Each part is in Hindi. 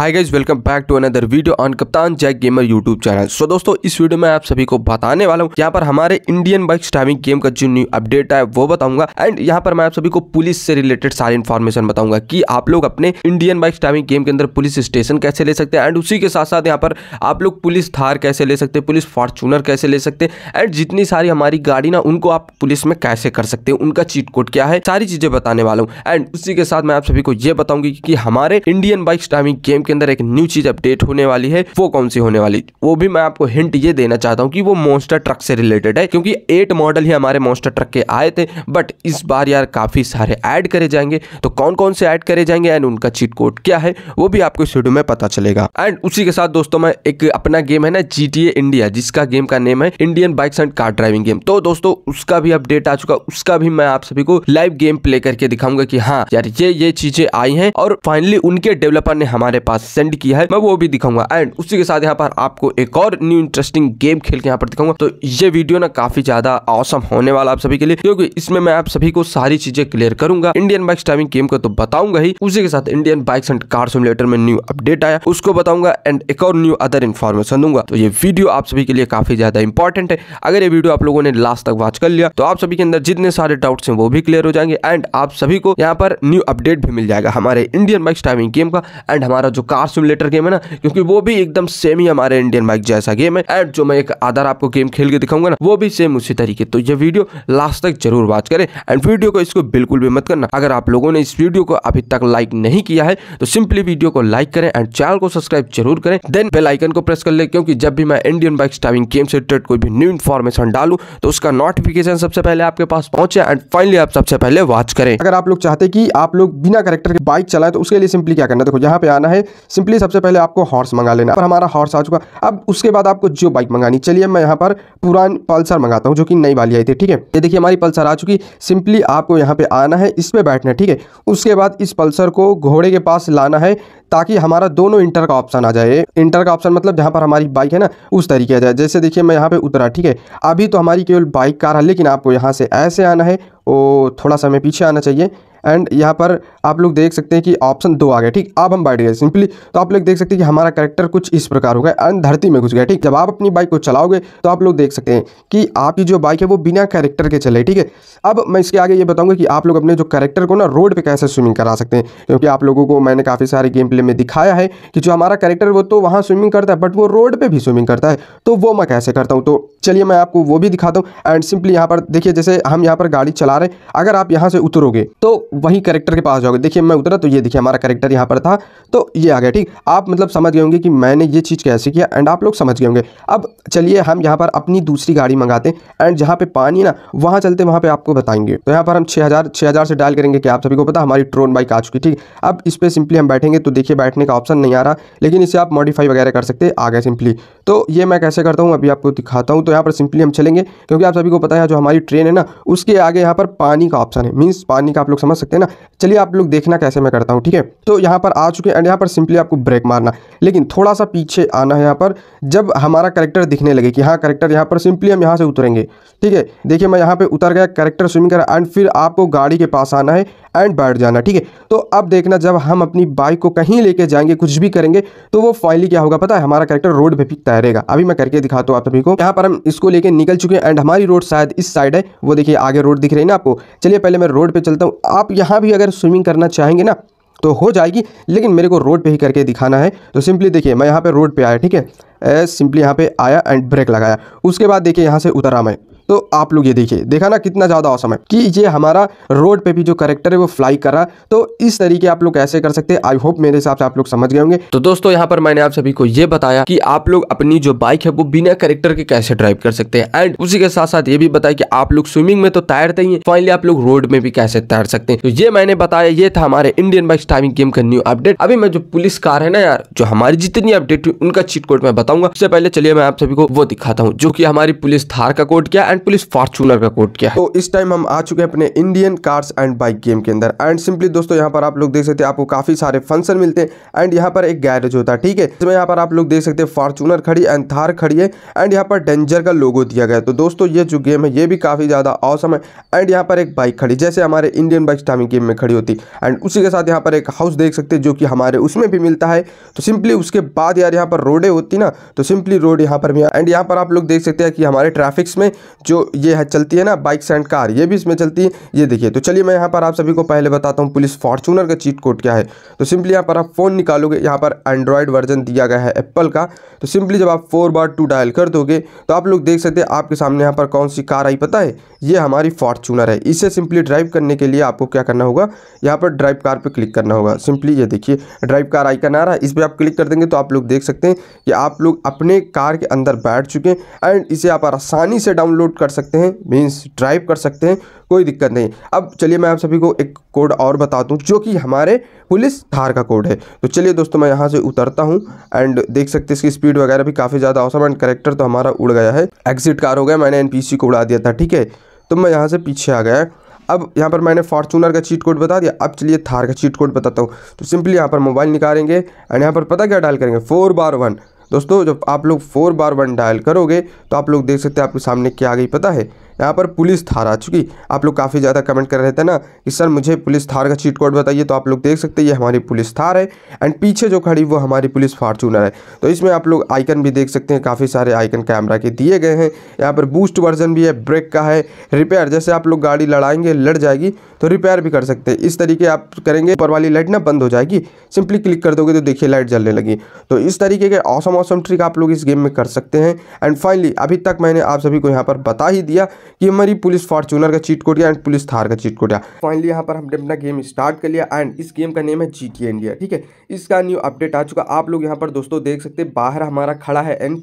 hi guys welcome back to another video on Kaptan Jack gamer YouTube channel so दोस्तों इस वीडियो में आप सभी को बताने वाला हूँ यहाँ पर हमारे इंडियन बाइक स्टाइविंग गेम का जो न्यू अपडेट है वो बताऊंगा एंड यहाँ पर मैं आप सभी को पुलिस से रिलेटेड सारी इन्फॉर्मेशन बताऊंगा कि आप लोग अपने इंडियन बाइक स्टाइविंग गेम के अंदर पुलिस स्टेशन कैसे ले सकते हैं एंड उसी के साथ साथ यहाँ पर आप लोग पुलिस थार कैसे ले सकते हैं पुलिस फॉर्चूनर कैसे ले सकते हैं एंड जितनी सारी हमारी गाड़ी ना उनको आप पुलिस में कैसे कर सकते हैं उनका चीट कोड क्या है सारी चीजें बताने वाला हूँ एंड उसी के साथ मैं आप सभी को ये बताऊंगी कि हमारे इंडियन बाइक स्टाइविंग गेम के अंदर एक न्यू चीज अपडेट होने वाली है वो कौन सी होने वाली वो भी मैं आपको हिंट ये देना चाहता हूँ कि वो मोन्स्टर ट्रक से रिलेटेड है क्योंकि एट मॉडल ही हमारे मोन्स्टर ट्रक के आए थे बट इस बार यार काफी सारे ऐड करे जाएंगे तो कौन कौन से ऐड करे जाएंगे एंड उनका चीट कोड क्या है वो भी आपको इस वीडियो में पता चलेगा एंड उसी के साथ दोस्तों मैं एक अपना गेम है ना जी इंडिया जिसका गेम का नेम है Indian bikes and car driving game तो दोस्तों उसका भी अपडेट आ चुका उसका भी मैं आप सभी को लाइव गेम प्ले करके दिखाऊंगा कि हाँ यार ये ये चीजें आई हैं और फाइनली उनके डेवलपर ने हमारे पास साथ सेंड किया है मैं वो भी दिखाऊंगा एंड उसी के साथ यहाँ पर आपको एक और न्यू इंटरेस्टिंग गेम खेल के यहाँ पर दिखाऊंगा तो ये वीडियो ना काफी ज्यादा औसम होने वाला आप सभी के लिए क्योंकि इसमें मैं आप सभी को सारी चीजें क्लियर करूंगा इंडियन बाइक ड्राइविंग गेम को तो बताऊंगा ही उसी के साथ Indian bikes and car simulator में न्यू अपडेट आया उसको बताऊंगा एंड एक और न्यू अदर इन्फॉर्मेशन दूंगा तो ये वीडियो आप सभी के लिए काफी ज्यादा इंपॉर्टेंट है अगर ये वीडियो आप लोगों ने लास्ट तक वॉच कर लिया तो आप सभी के अंदर जितने सारे डाउट्स हैं वो भी क्लियर हो जाएंगे एंड आप सभी को यहाँ पर न्यू अपडेट भी मिल जाएगा हमारे इंडियन बाइक ड्राइविंग गेम का एंड हमारा जो कार सिमुलेटर गेम है ना क्योंकि वो भी एकदम सेम ही हमारे इंडियन बाइक जैसा गेम है एंड जो मैं एक आधार आपको गेम खेल के दिखाऊंगा ना वो भी सेम उसी तरीके तो ये वीडियो लास्ट तक जरूर वॉच करें एंड वीडियो को इसको बिल्कुल भी मत करना अगर आप लोगों ने इस वीडियो को अभी तक लाइक नहीं किया है तो सिंपली वीडियो को लाइक करें एंड चैनल को सब्सक्राइब जरूर करें देन बेल आइकन को प्रेस कर ले क्योंकि जब भी मैं इंडियन बाइक स्टाइविंग गेम से रिलेटेड कोई भी न्यू इन्फॉर्मेशन डालू तो उसका नोटिफिकेशन सबसे पहले आपके पास पहुंचे एंड फाइनली आप सबसे पहले वॉच करें अगर आप लोग चाहते कि आप लोग बिना करेक्टर के बाइक चलाए तो उसके लिए सिंपली क्या करना देखो यहाँ पे आना है सिंपली सबसे पहले आपको हॉर्स मंगा लेना पर हमारा हॉर्स आ चुका अब उसके बाद आपको जो बाइक मंगानी चलिए मैं यहाँ पर पुरान पल्सर मंगाता हूँ जो कि नई वाली आई थी ठीक है ये देखिए हमारी पल्सर आ चुकी सिंपली आपको यहाँ पर आना है इस पर बैठना है ठीक है उसके बाद इस पल्सर को घोड़े के पास लाना है ताकि हमारा दोनों इंटर का ऑप्शन आ जाए इंटर का ऑप्शन मतलब जहाँ पर हमारी बाइक है ना उस तरीके आ जाए जैसे देखिए मैं यहाँ पे उतरा ठीक है अभी तो हमारी केवल बाइक कार है लेकिन आपको यहाँ से ऐसे आना है वो थोड़ा सा हमें पीछे आना चाहिए एंड यहाँ पर आप लोग देख सकते हैं कि ऑप्शन दो आ गया ठीक अब हम बैठ गए सिंपली तो आप लोग देख सकते हैं कि हमारा करेक्टर कुछ इस प्रकार होगा एंड धरती में घुस गया ठीक जब आप अपनी बाइक को चलाओगे तो आप लोग देख सकते हैं कि आपकी जो बाइक है वो बिना कैरेक्टर के चले ठीक है अब मैं इसके आगे ये बताऊँगा कि आप लोग अपने जो करेक्टर को ना रोड पर कैसे स्विमिंग करा सकते हैं क्योंकि आप लोगों को मैंने काफ़ी सारे गेम प्ले में दिखाया है कि जो हमारा करेक्टर वो तो वहाँ स्विमिंग करता है बट वो रोड पर भी स्विमिंग करता है तो वो मैं कैसे करता हूँ तो चलिए मैं आपको वो भी दिखाता हूँ एंड सिंपली यहाँ पर देखिए जैसे हम यहाँ पर गाड़ी चला रहे हैं अगर आप यहाँ से उतरोगे तो वहीं करेक्टर के पास जाओगे देखिए मैं उतरा तो ये देखिए हमारा करेक्टर यहाँ पर था तो ये आ गया ठीक आप मतलब समझ गए होंगे कि मैंने ये चीज़ कैसे किया एंड आप लोग समझ गए होंगे अब चलिए हम यहाँ पर अपनी दूसरी गाड़ी मंगाते हैं एंड जहाँ पे पानी ना वहाँ चलते वहाँ पर आपको बताएंगे तो यहाँ पर हम छः हज़ार हज़ार से डायल करेंगे कि आप सभी को पता हमारी ट्रोन बाइक आ चुकी ठीक अब इस पर सिंपली हम बैठेंगे तो देखिए बैठने का ऑप्शन नहीं आ रहा लेकिन इसे आप मॉडिफाई वगैरह कर सकते आ गए सिंपली तो ये मैं कैसे करता हूँ अभी आपको दिखाता हूँ तो यहाँ पर सिंपली हम चलेंगे क्योंकि आप सभी को पता है जो हमारी ट्रेन है ना उसके आगे यहाँ पर पानी का ऑप्शन है मीन्स पानी का आप लोग समझ सकते हैं ना चलिए आप लोग देखना कैसे मैं करता हूँ ठीक है तो यहाँ पर आ चुके हैं एंड यहाँ पर सिंपली आपको ब्रेक मारना लेकिन थोड़ा सा पीछे आना है यहाँ पर जब हमारा करेक्टर दिखने लगे कि हाँ करेक्टर यहाँ पर सिंपली हम यहाँ से उतरेंगे ठीक है देखिए मैं यहाँ पर उतर गया करेक्टर स्विमिंग कर एंड फिर आपको गाड़ी के पास आना है एंड बैठ जाना ठीक है तो अब देखना जब हम अपनी बाइक को कहीं लेके जाएंगे कुछ भी करेंगे तो वो फाइनली क्या होगा पता है हमारा करेक्टर रोड पे भी तैरेगा अभी मैं करके दिखाता हूँ आप सभी को यहाँ पर हम इसको लेके निकल चुके हैं एंड हमारी रोड शायद इस साइड है वो देखिए आगे रोड दिख रही है ना आपको चलिए पहले मैं रोड पर चलता हूँ आप यहाँ भी अगर स्विमिंग करना चाहेंगे ना तो हो जाएगी लेकिन मेरे को रोड पर ही करके दिखाना है तो सिंपली देखिए मैं यहाँ पर रोड पर आया ठीक है सिंपली यहाँ पे आया एंड ब्रेक लगाया उसके बाद देखिए यहाँ से उतरा मैं तो आप लोग ये देखिए देखा ना कितना ज़्यादा औसम है कि ये हमारा रोड पे भी जो करेक्टर है वो फ्लाई कर रहा तो इस तरीके आप लोग कैसे कर सकते हैं आई होप मेरे हिसाब से आप लोग समझ गए होंगे तो दोस्तों यहाँ पर मैंने आप सभी को ये बताया कि आप लोग अपनी जो बाइक है वो बिना करेक्टर के कैसे ड्राइव कर सकते हैं एंड उसी के साथ साथ ये भी बताया कि आप लोग स्विमिंग में तो तैरते ही फाइनली आप लोग रोड में भी कैसे तैर सकते हैं तो ये मैंने बताया ये था हमारे इंडियन बाइक टाइमिंग गेम का न्यू अपडेट अभी मैं जो पुलिस कार है ना यार जो हमारी जितनी अपडेट हुई उनका चीट कोड मैं बताऊंगा उससे पहले चलिए मैं आप सभी को वो दिखाता हूँ जो की हमारी पुलिस थार का कोड क्या एंड एंड पुलिस फॉर्चूनर का कोड किया है तो इस टाइम हम आ चुके हैं अपने Indian cars and bike game के अंदर एंड सिंपली दोस्तों यहाँ पर आप लोग देख सकते हैं आपको काफी सारे फंक्शन मिलते हैं एंड यहाँ पर एक गैरेज होता है ठीक है यहाँ पर आप लोग देख सकते हैं फॉर्चूनर खड़ी एंड थार खड़ी है एंड यहाँ पर डेंजर का लोगो दिया गया तो दोस्तों ये जो गेम है ये भी काफी ज्यादा औसम है एंड यहाँ पर एक बाइक खड़ी जैसे हमारे इंडियन बाइक टाइमिंग गेम में खड़ी होती एंड उसी के साथ यहाँ पर एक हाउस देख सकते हैं जो कि हमारे उसमें भी मिलता है तो सिंपली उसके बाद यार यहाँ पर रोडे होती ना तो सिंपली रोड यहाँ पर भी एंड यहाँ पर आप लोग देख सकते हैं कि हमारे ट्रैफिक्स में जो ये है चलती है ना बाइक्स एंड कार ये भी इसमें चलती है ये देखिए तो चलिए मैं यहाँ पर आप सभी को पहले बताता हूँ पुलिस फॉर्चूनर का चीट कोड क्या है तो सिंपली यहाँ पर आप फ़ोन निकालोगे यहाँ पर एंड्रॉयड वर्जन दिया गया है एप्पल का तो सिंपली जब आप फोर बार टू डायल कर दोगे तो आप लोग देख सकते हैं आपके सामने यहाँ पर कौन सी कार आई पता है ये हमारी फॉर्चूनर है इसे सिंपली ड्राइव करने के लिए आपको क्या करना होगा यहाँ पर ड्राइव कार पर क्लिक करना होगा सिंपली ये देखिए ड्राइव कार आइकन आ रहा है इस पर आप क्लिक कर देंगे तो आप लोग देख सकते हैं कि आप लोग अपने कार के अंदर बैठ चुके हैं एंड इसे आप आसानी से डाउनलोड कर सकते हैं मीन्स ड्राइव कर सकते हैं कोई दिक्कत नहीं अब चलिए मैं आप सभी को एक कोड और बता दूं जो कि हमारे पुलिस धार का कोड है तो चलिए दोस्तों मैं यहाँ से उतरता हूँ एंड देख सकते हैं इसकी स्पीड वगैरह भी काफ़ी ज़्यादा औसम एंड करेक्टर तो हमारा उड़ गया है एग्जिट कार हो गया मैंने एन को उड़ा दिया था ठीक है तो मैं यहाँ से पीछे आ गया अब यहाँ पर मैंने फॉर्चूनर का चीट कोड बता दिया अब चलिए थार का चीट कोड बताता हूँ तो सिंपली यहाँ पर मोबाइल निकालेंगे एंड यहाँ पर पता क्या डाल करेंगे फोर बार वन दोस्तों जब आप लोग फोर बार वन डायल करोगे तो आप लोग देख सकते हैं आपके सामने क्या आ गई पता है यहाँ पर पुलिस थारा चूँकि आप लोग काफ़ी ज़्यादा कमेंट कर रहे थे ना कि सर मुझे पुलिस थार का चीट कोड बताइए तो आप लोग देख सकते हैं ये हमारी पुलिस थार है एंड पीछे जो खड़ी वो हमारी पुलिस फार्चूनर है तो इसमें आप लोग आइकन भी देख सकते हैं काफ़ी सारे आइकन कैमरा के दिए गए हैं यहाँ पर बूस्ट वर्जन भी है ब्रेक का है रिपेयर जैसे आप लोग गाड़ी लड़ाएंगे लड़ जाएगी तो रिपेयर भी कर सकते हैं इस तरीके आप करेंगे ऊपर वाली लाइट ना बंद हो जाएगी सिंपली क्लिक कर दोगे तो देखिए लाइट जलने लगी तो इस तरीके के औसम औसम ट्रिक आप लोग इस गेम में कर सकते हैं एंड फाइनली अभी तक मैंने आप सभी को यहाँ पर बता ही दिया कि हमारी पुलिस फॉर्चूनर का चीट कोड गया एंड पुलिस थार का चीट कोड गया फाइनली यहाँ पर हमने अपना गेम स्टार्ट कर लिया एंड इस गेम का नेम है जी टी इंडिया ठीक है इसका न्यू अपडेट आ चुका आप लोग यहाँ पर दोस्तों देख सकते हैं बाहर हमारा खड़ा है एन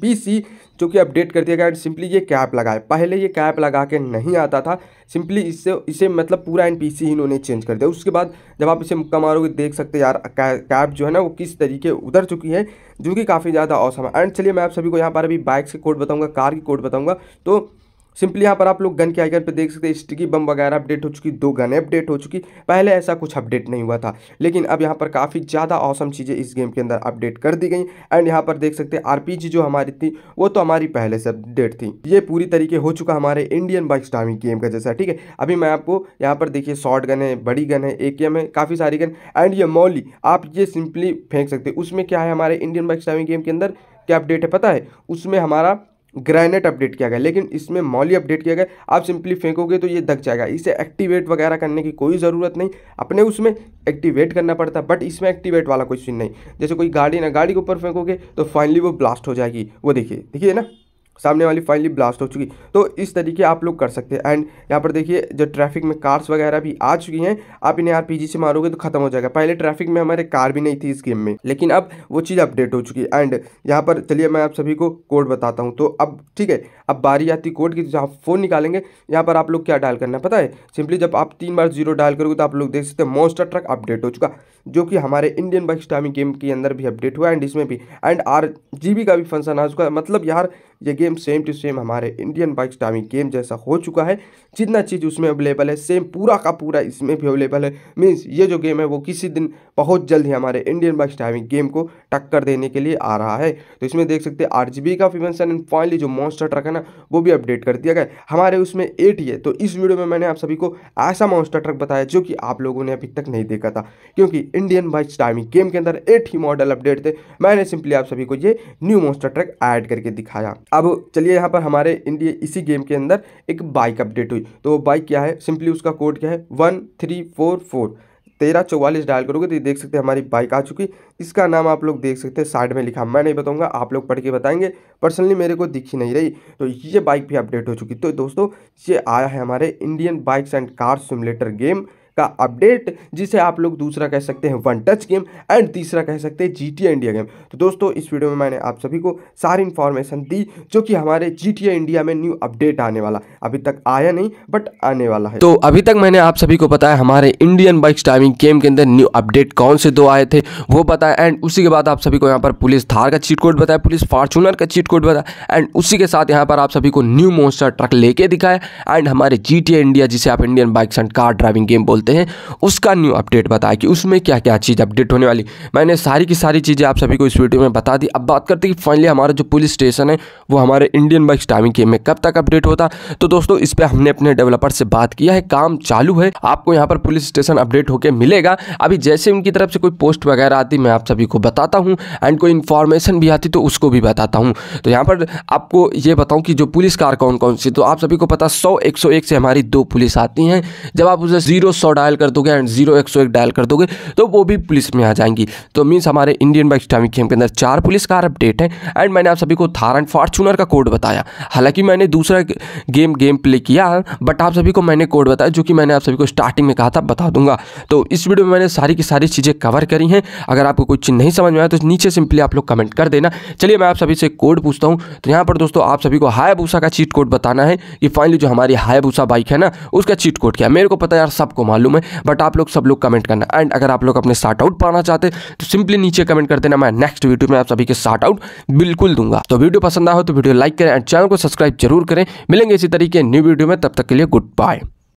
जो कि अपडेट कर दिया गया एंड सिंपली ये कैप लगाए पहले ये कैप लगा के नहीं आता था सिंपली इससे इसे मतलब पूरा एन पी सी इन्होंने चेंज कर दिया उसके बाद जब आप इसे मुक्का मारोगे देख सकते यार कैप जो है ना वो किस तरीके उधर चुकी है जो कि काफ़ी ज़्यादा औसम है एंड चलिए मैं आप सभी को यहाँ पर अभी बाइक के कोड बताऊँगा कार की कोड बताऊँगा तो सिंपली यहाँ पर आप लोग गन के आइकन पर देख सकते हैं स्टिकी बम वगैरह अपडेट हो चुकी दो गन अपडेट हो चुकी पहले ऐसा कुछ अपडेट नहीं हुआ था लेकिन अब यहाँ पर काफ़ी ज़्यादा औसम चीज़ें इस गेम के अंदर अपडेट कर दी गई एंड यहाँ पर देख सकते हैं आर जो हमारी थी वो तो हमारी पहले से अपडेट थी ये पूरी तरीके हो चुका हमारे इंडियन बाइक स्टार्मिंग गेम का जैसा ठीक है अभी मैं आपको यहाँ पर देखिए शॉर्ट गन है बड़ी गन है ए है काफ़ी सारी गन एंड ये मौली आप ये सिंपली फेंक सकते उसमें क्या है हमारे इंडियन बाइक स्टार्मिंग गेम के अंदर क्या अपडेट है पता है उसमें हमारा ग्रेनेट अपडेट किया गया लेकिन इसमें मॉली अपडेट किया गया आप सिंपली फेंकोगे तो ये दक जाएगा इसे एक्टिवेट वगैरह करने की कोई ज़रूरत नहीं अपने उसमें एक्टिवेट करना पड़ता बट इसमें एक्टिवेट वाला कोई सीन नहीं जैसे कोई गाड़ी ना गाड़ी के ऊपर फेंकोगे तो फाइनली वो ब्लास्ट हो जाएगी वो देखिए देखिए ना सामने वाली फाइनली ब्लास्ट हो चुकी तो इस तरीके आप लोग कर सकते हैं एंड यहाँ पर देखिए जो ट्रैफिक में कार्स वगैरह भी आ चुकी हैं आप इन्हें आर जी से मारोगे तो खत्म हो जाएगा पहले ट्रैफिक में हमारे कार भी नहीं थी इस गेम में लेकिन अब वो चीज़ अपडेट हो चुकी है एंड यहाँ पर चलिए मैं आप सभी को कोड बताता हूँ तो अब ठीक है अब बारी आती कोड की जहाँ फ़ोन निकालेंगे यहाँ पर आप लोग क्या डायल करना पता है सिंपली जब आप तीन बार जीरो डायल करोगे तो आप लोग देख सकते हैं मोस्टर ट्रक अपडेट हो चुका जो कि हमारे इंडियन बाइक स्टामी गेम के अंदर भी अपडेट हुआ एंड इसमें भी एंड आर का भी फंक्शन आ चुका मतलब यार ये गेम सेम टू सेम हमारे इंडियन बाइक टाइमिंग गेम जैसा हो चुका है जितना चीज़ उसमें अवेलेबल है सेम पूरा का पूरा इसमें भी अवेलेबल है मीन्स ये जो गेम है वो किसी दिन बहुत जल्द ही हमारे इंडियन बाइक टाइमिंग गेम को टक्कर देने के लिए आ रहा है तो इसमें देख सकते हैं आर का फीमेंसन एंड फाइनली जो मॉन्स्टर ट्रक है ना वो भी अपडेट कर दिया गया हमारे उसमें एट ही है तो इस वीडियो में मैंने आप सभी को ऐसा मॉन्स्टर ट्रक बताया जो कि आप लोगों ने अभी तक नहीं देखा था क्योंकि इंडियन बाइक टाइमिंग गेम के अंदर एट ही मॉडल अपडेट थे मैंने सिंपली आप सभी को ये न्यू मॉन्स्टर ट्रक ऐड करके दिखाया अब चलिए यहाँ पर हमारे इंडिया इसी गेम के अंदर एक बाइक अपडेट हुई तो वो बाइक क्या है सिंपली उसका कोड क्या है वन थ्री फोर फोर तेरह चौवालीस डायल करोगे तो ये देख सकते हैं हमारी बाइक आ चुकी इसका नाम आप लोग देख सकते हैं साइड में लिखा मैं नहीं बताऊंगा आप लोग पढ़ के बताएंगे पर्सनली मेरे को दिखी नहीं रही तो ये बाइक भी अपडेट हो चुकी तो दोस्तों ये आया है हमारे Indian bikes and car simulator game का अपडेट जिसे आप लोग दूसरा कह सकते हैं वन टच गेम एंड तीसरा कह सकते हैं जी इंडिया गेम तो दोस्तों इस वीडियो में मैंने आप सभी को सारी इन्फॉर्मेशन दी जो कि हमारे जी इंडिया में न्यू अपडेट आने वाला अभी तक आया नहीं बट आने वाला है तो अभी तक मैंने आप सभी को बताया हमारे इंडियन बाइक टाइमिंग गेम के अंदर न्यू अपडेट कौन से दो आए थे वो बताया एंड उसी के बाद आप सभी को यहाँ पर पुलिस थार का चीट कोड बताया पुलिस फॉर्चूनर का चीट कोड बताया एंड उसी के साथ यहाँ पर आप सभी को न्यू मोस्टर ट्रक लेके दिखाया एंड हमारे जी इंडिया जिसे आप Indian bikes and car driving game बोलते करते हैं उसका न्यू अपडेट बताया कि उसमें क्या क्या चीज़ अपडेट होने वाली मैंने सारी की सारी चीज़ें आप सभी को इस वीडियो में बता दी अब बात करते हैं कि फाइनली हमारा जो पुलिस स्टेशन है वो हमारे इंडियन बाइक टाइमिंग गेम में कब तक अपडेट होता तो दोस्तों इस पर हमने अपने डेवलपर से बात किया है काम चालू है आपको यहाँ पर पुलिस स्टेशन अपडेट होकर मिलेगा अभी जैसे उनकी तरफ से कोई पोस्ट वगैरह आती मैं आप सभी को बताता हूँ एंड कोई इन्फॉर्मेशन भी आती तो उसको भी बताता हूँ तो यहाँ पर आपको ये बताऊँ कि जो पुलिस कार कौन कौन सी तो आप सभी को पता सौ एक से हमारी दो पुलिस आती हैं जब आप उसे जीरो सौ डायल कर दोगे एंड जीरो एक सौ एक डायल कर दोगे तो वो भी पुलिस में आ जाएंगी तो मीन्स हमारे इंडियन बाइक स्टामिक गेम के अंदर चार पुलिस कार अपडेट है एंड मैंने आप सभी को थार एंड फॉर्चूनर का कोड बताया हालांकि मैंने दूसरा गेम गेम प्ले किया बट आप सभी को मैंने कोड बताया जो कि मैंने आप सभी को स्टार्टिंग में कहा था बता दूंगा तो इस वीडियो में मैंने सारी की सारी चीज़ें कवर करी हैं अगर आपको कोई चीज नहीं समझ में आया तो नीचे सिंपली आप लोग कमेंट कर देना चलिए मैं आप सभी से कोड पूछता हूँ तो यहाँ पर दोस्तों आप सभी को हायाबूसा का चीट कोड बताना है कि फाइनली जो हमारी हायाबूसा बाइक है ना उसका चीट कोड क्या मेरे को पता यार सबको मालूम मालूम है बट आप लोग सब लोग कमेंट करना एंड अगर आप लोग अपने शार्ट आउट पाना चाहते तो सिंपली नीचे कमेंट कर देना मैं नेक्स्ट वीडियो में आप सभी के शार्ट आउट बिल्कुल दूंगा तो वीडियो पसंद आया तो वीडियो लाइक करें एंड चैनल को सब्सक्राइब जरूर करें मिलेंगे इसी तरीके न्यू वीडियो में तब तक के लिए गुड बाय